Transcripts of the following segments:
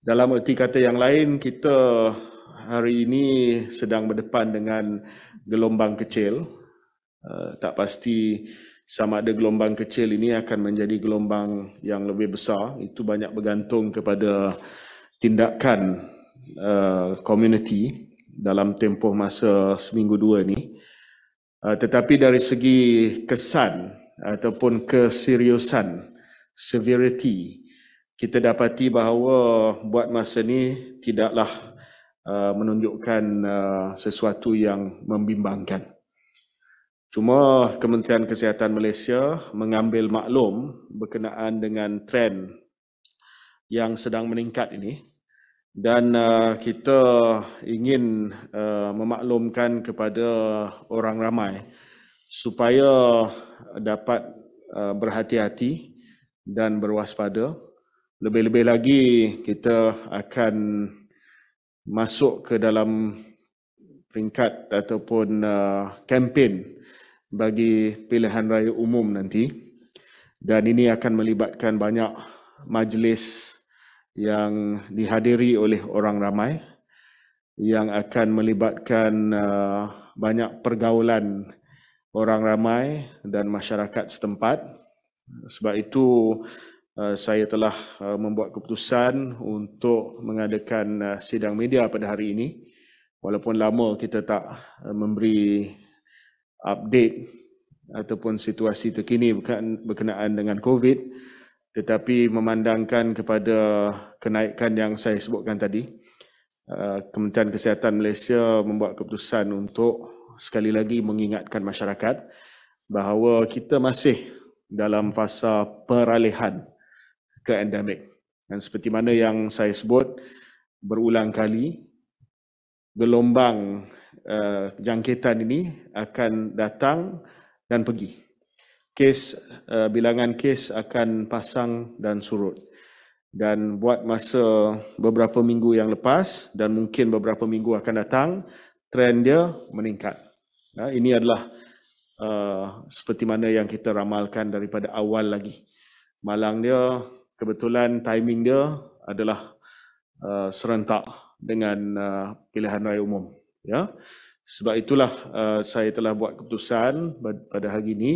Dalam erti kata yang lain, kita hari ini sedang berdepan dengan gelombang kecil. Uh, tak pasti sama ada gelombang kecil ini akan menjadi gelombang yang lebih besar. Itu banyak bergantung kepada tindakan uh, eh, community dalam tempoh masa seminggu dua ini. Uh, tetapi dari segi kesan ataupun keseriusan, severity, kita dapati bahawa buat masa ni tidaklah uh, menunjukkan uh, sesuatu yang membimbangkan. Cuma Kementerian Kesihatan Malaysia mengambil maklum berkenaan dengan tren yang sedang meningkat ini dan uh, kita ingin memaklumkan kepada orang ramai supaya dapat berhati-hati dan berwaspada. Lebih-lebih lagi kita akan masuk ke dalam peringkat ataupun uh, kempen bagi pilihan raya umum nanti dan ini akan melibatkan banyak majlis yang dihadiri oleh orang ramai yang akan melibatkan uh, banyak pergaulan orang ramai dan masyarakat setempat sebab itu Eh, saya telah eh, membuat keputusan untuk mengadakan eh, sidang media pada hari ini. Walaupun lama kita tak memberi update ataupun situasi terkini berkenaan dengan COVID, tetapi memandangkan kepada kenaikan yang saya sebutkan tadi, Kementerian Kesihatan Malaysia membuat keputusan untuk sekali lagi mengingatkan masyarakat bahawa kita masih dalam fasa peralihan ke endemik. Dan seperti mana yang saya sebut berulang kali, gelombang uh, jangkitan ini akan datang dan pergi. Kes, uh, bilangan kes akan pasang dan surut. Dan buat masa beberapa minggu yang lepas dan mungkin beberapa minggu akan datang, trend dia meningkat. Nah, ini adalah uh, seperti mana yang kita ramalkan daripada awal lagi. Malang dia kebetulan timing dia adalah uh, serentak dengan uh, pilihan raya umum ya sebab itulah uh, saya telah buat keputusan pada hari ini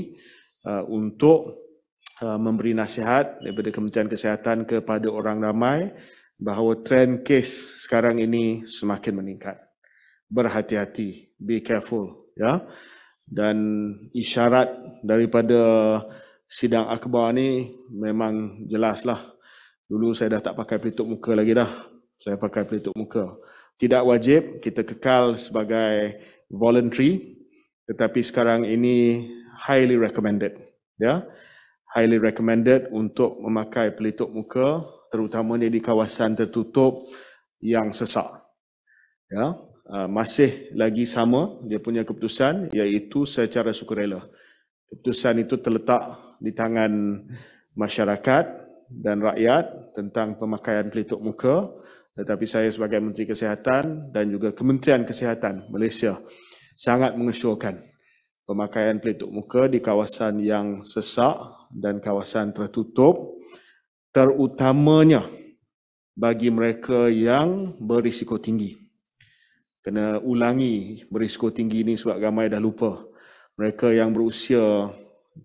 uh, untuk uh, memberi nasihat daripada Kementerian Kesihatan kepada orang ramai bahawa trend kes sekarang ini semakin meningkat berhati-hati be careful ya dan isyarat daripada sidang akhbar ni memang jelaslah. Dulu saya dah tak pakai pelituk muka lagi dah. Saya pakai pelituk muka. Tidak wajib kita kekal sebagai voluntary tetapi sekarang ini highly recommended. Ya. Highly recommended untuk memakai pelituk muka terutamanya di kawasan tertutup yang sesak. Ya, ah, masih lagi sama dia punya keputusan iaitu secara sukarela keputusan itu terletak di tangan masyarakat dan rakyat tentang pemakaian pelitup muka tetapi saya sebagai menteri kesihatan dan juga kementerian kesihatan Malaysia sangat mengesyorkan pemakaian pelitup muka di kawasan yang sesak dan kawasan tertutup terutamanya bagi mereka yang berisiko tinggi kena ulangi berisiko tinggi ini sebab ramai dah lupa mereka yang berusia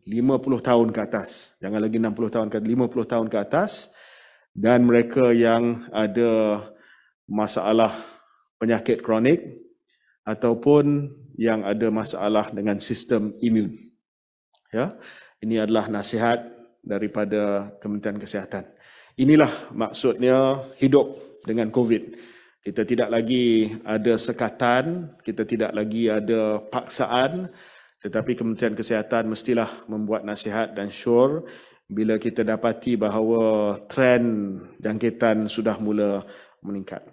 50 tahun ke atas jangan lagi 60 tahun ke 50 tahun ke atas dan mereka yang ada masalah penyakit kronik ataupun yang ada masalah dengan sistem imun ya ini adalah nasihat daripada Kementerian Kesihatan inilah maksudnya hidup dengan covid kita tidak lagi ada sekatan kita tidak lagi ada paksaan tetapi Kementerian Kesihatan mestilah membuat nasihat dan syur bila kita dapati bahawa trend jangkitan sudah mula meningkat.